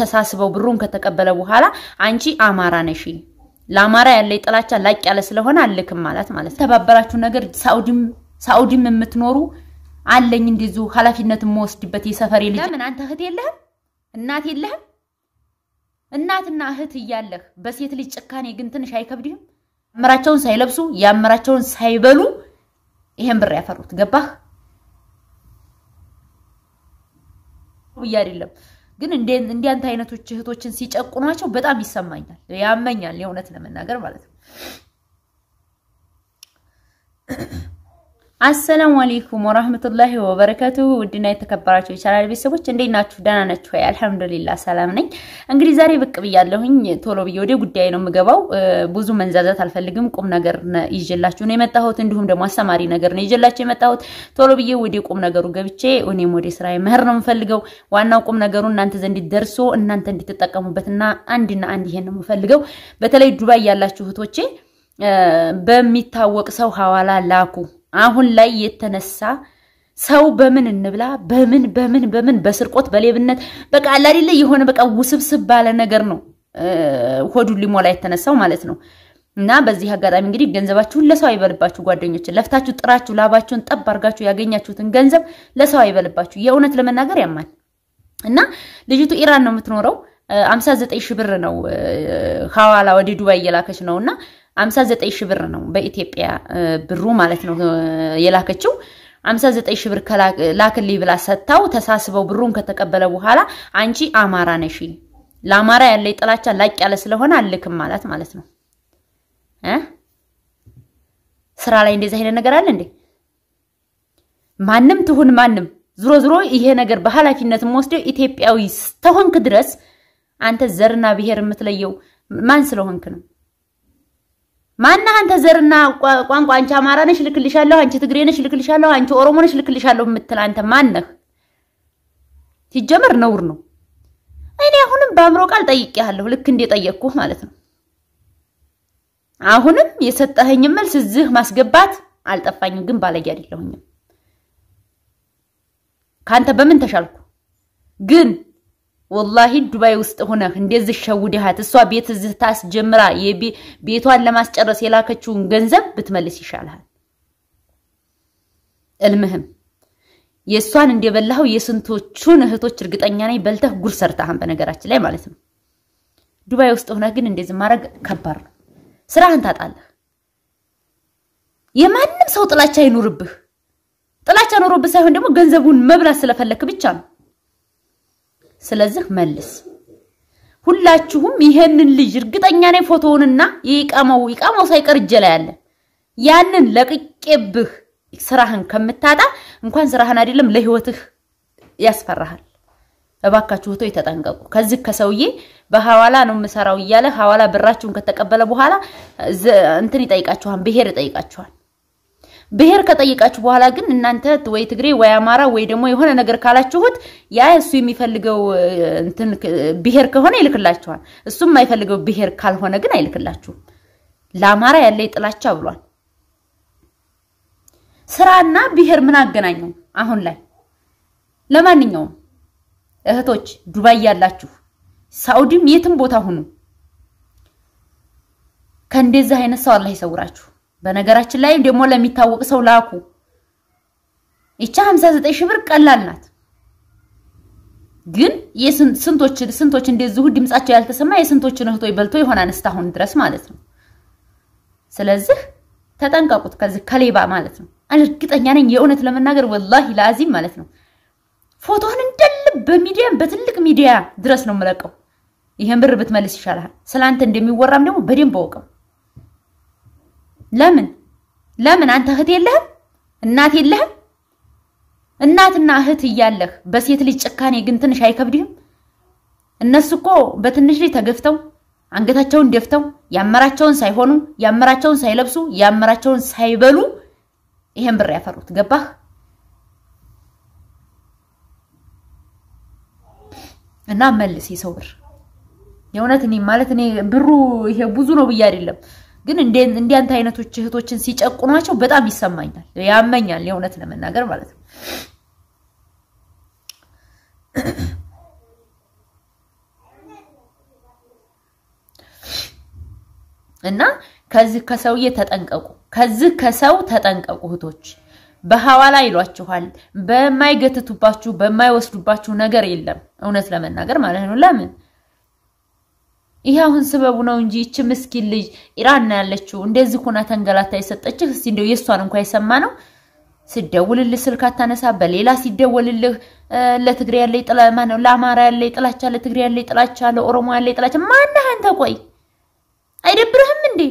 ተሳስበው ብሩን ከተቀበለ በኋላ አንቺ አማራ ነሽ ለአማራ ያለ ጥላቻ ላቅ ያለ ስለሆነ አልክም ማለት ማለት ተባበራችሁ ነገር ሳኡዲም የምትኖሩ አለኝ እንዲዙ ኃላፊነት የምወስድበት የሰፈሬ ልጅ ለምን አንተ እህት የለህም? እናት የለህም? እናትና እህት እያለህ በሴት ልጅ ጭካኔ ግን ትንሽ አይከብድህም? አምራቸውን ሳይለብሱ የአምራቸውን ሳይበሉ ይሄን ብር ያፈሩት ገባህ ብዬ አይደለም። ግን እንዲያንተ አይነቶች እህቶችን ሲጨቁኗቸው በጣም ይሰማኛል፣ ያመኛል የእውነት ለመናገር ማለት ነው። አሰላሙ አሌይኩም ወራህመቱላሂ ወበረከቱ ውድና የተከበራችሁ የቻናል ቤተሰቦች እንዴት ናችሁ? ደህና ናችሁ ወይ? ሰላም ነኝ። እንግዲህ ዛሬ ብቅ ብያለሁኝ። ቶሎ ብዬ ወደ ጉዳይ ነው የምገባው። ብዙ መንዛዛት አልፈልግም። ቁም ነገር ይዤላችሁ ነው የመጣሁት። እንዲሁም ደግሞ አስተማሪ ነገር ነው ይዤላችሁ የመጣሁት። ቶሎ ብዬ ወደ ቁም ነገሩ ገብቼ እኔም ወደ ስራ መሄድ ነው የምፈልገው። ዋናው ቁም ነገሩ እናንተ ዘንድ ደርሶ እናንተ እንድትጠቀሙበትና አንድና አንድ ይሄን ነው የምፈልገው። በተለይ ዱባይ ያላችሁ እህቶቼ በሚታወቅ ሰው ሀዋላ ላኩ አሁን ላይ የተነሳ ሰው በምን እንብላ በምን በምን በምን በስርቆት በሌብነት በቃ ላሌለ የሆነ በቃ ውስብስብ ባለ ነገር ነው ሆዱ ሊሞላ የተነሳው ማለት ነው። እና በዚህ አጋጣሚ እንግዲህ ገንዘባችሁን ለሰው አይበልባችሁ። ጓደኞችን ለፍታችሁ ጥራችሁ ላባችሁን ጠብ አድርጋችሁ ያገኛችሁትን ገንዘብ ለሰው አይበልባችሁ። የእውነት ለመናገር ያማል። እና ልጅቱ ኢራን ነው የምትኖረው። አምሳ ዘጠኝ ሺህ ብር ነው ሀዋላ ወደ ዱባይ እየላከች ነው እና አምሳ ዘጠኝ ሺህ ብር ነው በኢትዮጵያ ብሩ ማለት ነው የላከችው። አምሳ ዘጠኝ ሺህ ብር ላክልኝ ብላ ሰጥታው ተሳስበው ብሩን ከተቀበለ በኋላ አንቺ አማራ ነሽ፣ ለአማራ ያለ ጥላቻ ላቅ ያለ ስለሆነ አልክም ማለት ማለት ነው። ስራ ላይ እንደዚህ አይነት ነገር አለ እንዴ? ማንም ትሁን ማንም፣ ዝሮ ዝሮ ይሄ ነገር በኃላፊነትም ወስደው ኢትዮጵያዊ ስተሆንክ ድረስ አንተ ዘርና ብሔር የምትለየው ማን ስለሆንክ ነው? ማና አንተ ዘርና ቋንቋ አንቺ አማራ ነሽ ልክልሻለሁ፣ አንቺ ትግሬ ነሽ ልክልሻለሁ፣ አንቺ ኦሮሞ ነሽ ልክልሻለሁ የምትል አንተ ማነህ? ሲጀመር ነውር ነው። እኔ አሁንም በአእምሮ ቃል ጠይቄሃለሁ፣ ልክ እንደ ጠየቅኩ ማለት ነው። አሁንም የሰጠኸኝ መልስ እዚህ ማስገባት አልጠፋኝም፣ ግን ባለጌ አይደለሁኝም። ከአንተ በምን ተሻልኩ ግን ወላሂ ዱባይ ውስጥ ሆነህ እንደዚህ ሸውደሃት እሷ ቤት እዚህ ታስጀምራ ቤቷን ለማስጨረስ የላከችውን ገንዘብ ብትመልስ ይሻልሃል። እልምህም የእሷን እንደበላኸው የስንቶቹን እህቶች እርግጠኛ ነኝ በልተህ ጉር ሰርተሃን፣ በነገራችን ላይ ማለት ነው። ዱባይ ውስጥ ሆነህ ግን እንደዚህ ማድረግ ከባድ ነው። ስራህን ታጣለህ። የማንም ሰው ጥላቻ አይኑርብህ። ጥላቻ ኖሮብህ ሳይሆን ደግሞ ገንዘቡን መብላት ስለፈለክ ብቻ ነው። ስለዚህ መልስ። ሁላችሁም ይሄንን ልጅ እርግጠኛ ነኝ ፎቶውንና የኢቃማው ኢቃማው ሳይቀር እጄ ላይ አለ። ያንን ለቅቄብህ ስራህን ከምታጣ እንኳን ስራህን አይደለም ለህይወትህ ያስፈራሃል። እባካችሁ ወቶ ተጠንቀቁ። ከዚህ ከሰውዬ በሐዋላ ነው የምሰራው እያለ ሐዋላ ብራችሁን ከተቀበለ በኋላ እንትን ይጠይቃችኋል፣ ብሄር ይጠይቃችኋል። ብሔር ከጠየቃችሁ በኋላ ግን እናንተ ወይ ትግሬ ወይ አማራ ወይ ደግሞ የሆነ ነገር ካላችሁት ያ እሱ የሚፈልገው እንትን ብሔር ከሆነ ይልክላችኋል። እሱም የማይፈልገው ብሔር ካልሆነ ግን አይልክላችሁም። ለአማራ ያለ ጥላቻ ብሏል። ስራና ብሔር ምን አገናኘው? አሁን ላይ ለማንኛውም እህቶች ዱባይ ያላችሁ፣ ሳውዲም የትም ቦታ ሁኑ ከእንደዚህ አይነት ሰው አላህ ይሰውራችሁ። በነገራችን ላይ ደግሞ ለሚታወቅ ሰው ላኩ። ይቻ 59 ሺህ ብር ቀላል ናት። ግን የስንቶች ስንቶች እንደዚሁ ድምጻቸው ያልተሰማ የስንቶችን እህቶች በልቶ ይሆናል እስካሁን ድረስ ማለት ነው። ስለዚህ ተጠንቀቁት ከዚህ ከሌባ ማለት ነው። እርግጠኛ ነኝ የእውነት ለመናገር ወላሂ ለአዚም ማለት ነው ፎቶህን እንደልብ በሚዲያ በትልቅ ሚዲያ ድረስ ነው የምለቀው። ይሄን ብር ብትመልስ ይሻላል። ስለ እንደሚወራም ደግሞ በደንብ አውቀው። ለምን ለምን አንተ እህት የለህም? እናት የለህም? እናትና እህት እያለህ በሴት ልጅ ጭካኔ ግን ትንሽ አይከብድህም? እነሱ እኮ በትንሽ ልጅ ተገፍተው አንገታቸውን ደፍተው ያመራቸውን ሳይሆኑ ያመራቸውን ሳይለብሱ ያመራቸውን ሳይበሉ ይሄን ብር ያፈሩት። ገባህ? እና መልስ የሰው ብር የእውነት እኔ ማለት እኔ ብሩ ይሄ ብዙ ነው ብዬ አይደለም ግን እንዲያንተ አይነቶች እህቶችን ሲጨቁኗቸው በጣም ይሰማኛል፣ ያመኛል፣ የእውነት ለመናገር ማለት ነው። እና ከዚህ ከሰውዬ ተጠንቀቁ፣ ከዚህ ከሰው ተጠንቀቁ እህቶች። በሐዋላ ይሏችኋል። በማይገትቱባችሁ በማይወስዱባችሁ ነገር የለም እውነት ለመናገር ማለት ነው። ለምን ይህ አሁን ስበቡ ነው እንጂ ይቺ ምስኪን ልጅ ኢራን ነው ያለችው፣ እንደዚህ ሆና ተንገላታ የሰጠችህ። እስቲ እንደው የእሷን እንኳ የሰማ ነው ስደውልልህ ስልክ አታነሳ፣ በሌላ ሲደወልልህ ለትግሬ ያለ ይጥላ ነው፣ ለአማራ ያለ ይጥላቻ፣ ለትግሬ ያለ ይጥላቻ፣ ለኦሮሞ ያለ ይጥላቻ። ማነህ አንተ? ቆይ አይደብርህም እንዴ?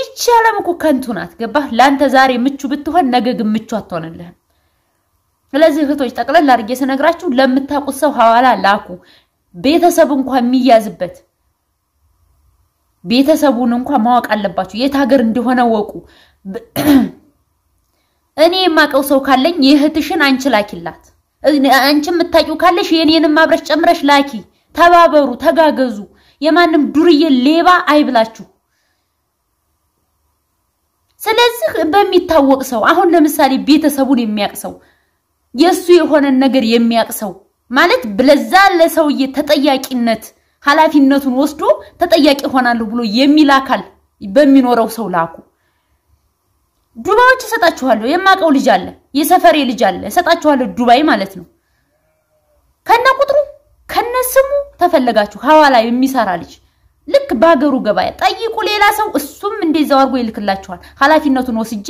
ይቺ ዓለም እኮ ከንቱ ናት። ገባህ? ለአንተ ዛሬ ምቹ ብትሆን ነገ ግን ምቹ አትሆንልህም። ስለዚህ እህቶች ጠቅለል አድርጌ ስነግራችሁ ለምታውቁት ሰው ሐዋላ ላኩ። ቤተሰብ እንኳ የሚያዝበት ቤተሰቡን እንኳ ማወቅ አለባቸው። የት ሀገር እንደሆነ ወቁ። እኔ የማቀው ሰው ካለኝ የእህትሽን አንቺ ላኪላት። አንቺ የምታቂው ካለሽ የኔንም አብረሽ ጨምረሽ ላኪ። ተባበሩ፣ ተጋገዙ። የማንም ዱርዬ ሌባ አይብላችሁ። ስለዚህ በሚታወቅ ሰው አሁን ለምሳሌ ቤተሰቡን የሚያቅ ሰው የእሱ የሆነን ነገር የሚያቅ ሰው ማለት ለዛ ለሰውዬ ተጠያቂነት ኃላፊነቱን ወስዶ ተጠያቂ ሆናለሁ ብሎ የሚል አካል በሚኖረው ሰው ላኩ። ዱባዎች እሰጣችኋለሁ። የማውቀው ልጅ አለ፣ የሰፈሬ ልጅ አለ። እሰጣችኋለሁ፣ ዱባይ ማለት ነው። ከነ ቁጥሩ ከነ ስሙ ተፈለጋችሁ ሐዋላ የሚሰራ ልጅ ልክ በሀገሩ ገበያ ጠይቁ። ሌላ ሰው እሱም እንደዛው አድርጎ ይልክላችኋል። ኃላፊነቱን ወስጄ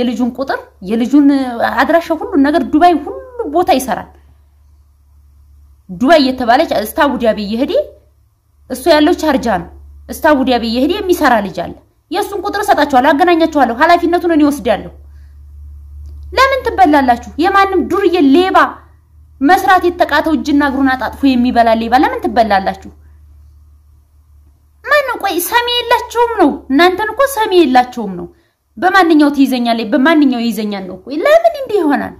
የልጁን ቁጥር የልጁን አድራሻ ሁሉን ነገር ዱባይ ሁሉ ቦታ ይሰራል። ዱባይ እየተባለች እስታ አቡዳቢ እየሄደ እሱ ያለው ቻርጃ ነው። እስታ አቡዳቢ እየሄደ የሚሰራ ልጅ አለ። የእሱን ቁጥር እሰጣችኋለሁ፣ አገናኛችኋለሁ። ኃላፊነቱን እኔ ወስዳለሁ። ለምን ትበላላችሁ? የማንም ዱርዬ ሌባ መስራት የተቃተው እጅና እግሩን አጣጥፎ የሚበላ ሌባ ለምን ትበላላችሁ? ነው ቆይ ሰሚ የላቸውም ነው። እናንተን እኮ ሰሚ የላቸውም ነው። በማንኛው ትይዘኛለህ፣ በማንኛው ይዘኛል ነው። ለምን እንዲህ ይሆናል?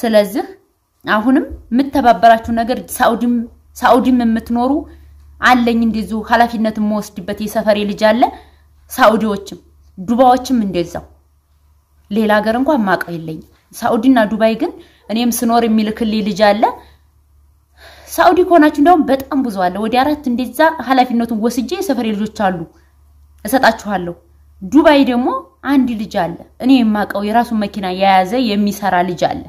ስለዚህ አሁንም የምተባበራችሁ ነገር ሳኡዲም የምትኖሩ አለኝ እንዲዙ ኃላፊነት የምወስድበት የሰፈሬ ልጅ አለ። ሳኡዲዎችም ዱባዎችም እንደዛው ሌላ ሀገር እንኳን ማቀው የለኝ። ሳኡዲና ዱባይ ግን እኔም ስኖር የሚልክልኝ ልጅ አለ። ሳኡዲ ከሆናችሁ እንደውም በጣም ብዙ አለ። ወደ አራት እንደዛ ኃላፊነቱን ወስጄ የሰፈሬ ልጆች አሉ እሰጣችኋለሁ። ዱባይ ደግሞ አንድ ልጅ አለ እኔ የማቀው የራሱን መኪና የያዘ የሚሰራ ልጅ አለ።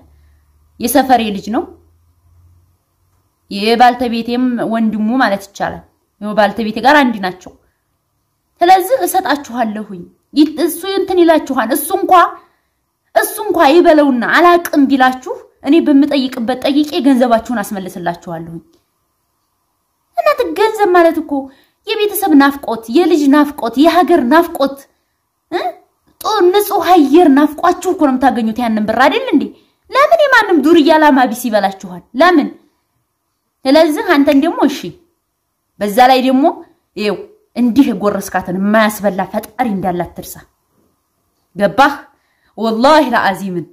የሰፈሬ ልጅ ነው። የባልተቤቴም ወንድሙ ማለት ይቻላል። የባልተቤቴ ጋር አንድ ናቸው። ስለዚህ እሰጣችኋለሁኝ። እሱ እንትን ይላችኋል። እሱ እንኳ እሱ እንኳ ይበለውና አላቅም ቢላችሁ እኔ በምጠይቅበት ጠይቄ ገንዘባችሁን አስመልስላችኋለሁኝ። እናት ገንዘብ ማለት እኮ የቤተሰብ ናፍቆት፣ የልጅ ናፍቆት፣ የሀገር ናፍቆት፣ ንጹህ አየር ናፍቋችሁ እኮ ነው የምታገኙት ያንን ብር አይደል እንዴ? ለምን የማንም ዱርያ ላማ ቢስ ይበላችኋል? ለምን? ስለዚህ አንተን ደግሞ እሺ፣ በዛ ላይ ደግሞ ይው እንዲህ የጎረስካትን የማያስበላ ፈጣሪ እንዳላት ትርሳ። ገባህ? ወላሂ ለአዚምን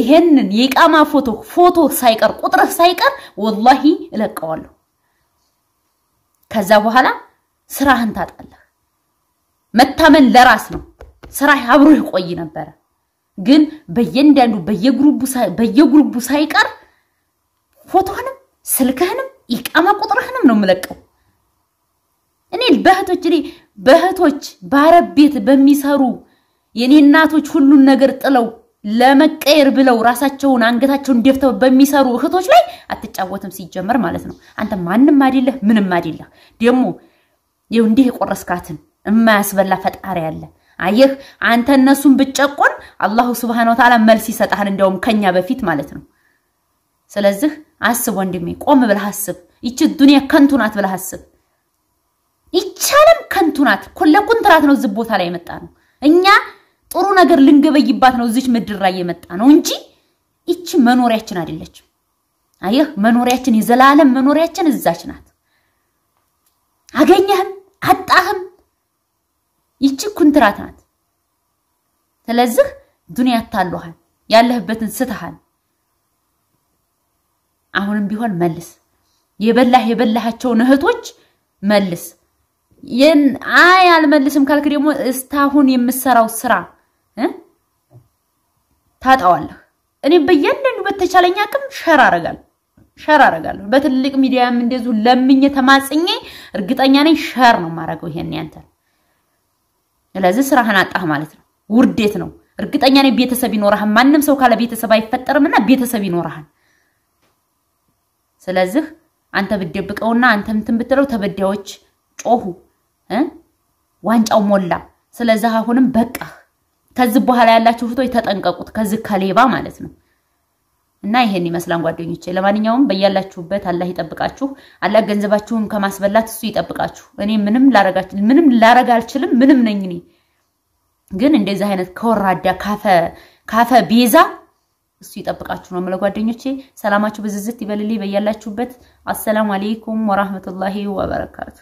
ይሄንን የኢቃማ ፎቶ ፎቶ ሳይቀር ቁጥርህ ሳይቀር ወላሂ እለቀዋለሁ። ከዛ በኋላ ስራህን ታጣለህ። መታመን ለራስ ነው። ስራህ አብሮህ ይቆይ ነበረ። ግን በየእንዳንዱ በየግሩቡ ሳይቀር ፎቶህንም ስልክህንም ኢቃማ ቁጥርህንም ነው የምለቀው። እኔ በእህቶች እኔ በእህቶች በአረብ ቤት በሚሰሩ የኔ እናቶች ሁሉን ነገር ጥለው ለመቀየር ብለው ራሳቸውን አንገታቸውን ደፍተው በሚሰሩ እህቶች ላይ አትጫወትም ሲጀመር ማለት ነው። አንተ ማንም አይደለህ፣ ምንም አይደለህ። ደግሞ ይኸው እንዲህ የቆረስካትን የማያስበላ ፈጣሪ አለ። አየህ አንተ እነሱን ብጨቆን አላሁ ስብሓነ ወተዓላ መልስ ይሰጥሃል፣ እንደውም ከኛ በፊት ማለት ነው። ስለዚህ አስብ ወንድሜ፣ ቆም ብለህ አስብ። ይቺ ዱኒያ ከንቱ ናት ብለህ አስብ። ይቻለም ከንቱ ናት። ለኩንትራት ነው እዚህ ቦታ ላይ የመጣ ነው። እኛ ጥሩ ነገር ልንገበይባት ነው እዚች ምድር ላይ የመጣ ነው እንጂ ይቺ መኖሪያችን አይደለችም። አየህ መኖሪያችን፣ የዘላለም መኖሪያችን እዛች ናት። አገኘህም አጣህም ይቺ ኩንትራት ናት። ስለዚህ ዱንያ ታለሃል፣ ያለህበትን ስትሃል አሁንም ቢሆን መልስ፣ የበላህ የበላሃቸውን እህቶች መልስ። አይ አልመልስም ካልክ ደግሞ እስታሁን የምሰራው ስራ ታጣዋለህ። እኔ በእያንዳንዱ በተቻለኝ አቅም ሸር አረጋለሁ ሸር አረጋለሁ። በትልቅ ሚዲያም እንደዚሁ ለምኜ ተማጽኜ እርግጠኛ ነኝ ሸር ነው የማደርገው ይሄን ያንተን ስለዚህ ስራህን አጣህ ማለት ነው። ውርዴት ነው። እርግጠኛ ነኝ ቤተሰብ ይኖርሃል። ማንም ሰው ካለ ቤተሰብ አይፈጠርምና ቤተሰብ ይኖርሃል። ስለዚህ አንተ ብደብቀውና አንተ እንትን ብትለው ተበዳዮች ጮሁ፣ ዋንጫው ሞላ። ስለዚህ አሁንም በቃህ። ከዚህ በኋላ ያላችሁ ፍቶ ተጠንቀቁት፣ ከዚህ ከሌባ ማለት ነው። እና ይሄን ይመስላል ጓደኞቼ። ለማንኛውም በያላችሁበት አላህ ይጠብቃችሁ። አላህ ገንዘባችሁን ከማስበላት እሱ ይጠብቃችሁ። እኔ ምንም ምንም ላረግ አልችልም፣ ምንም ነኝ እኔ። ግን እንደዚህ አይነት ከወራዳ ካፈ ቤዛ እሱ ይጠብቃችሁ ነው የምለው ጓደኞቼ። ሰላማችሁ ብዝዝት ይበልልኝ በያላችሁበት። አሰላሙ አሌይኩም ወራህመቱላሂ ወበረካቱ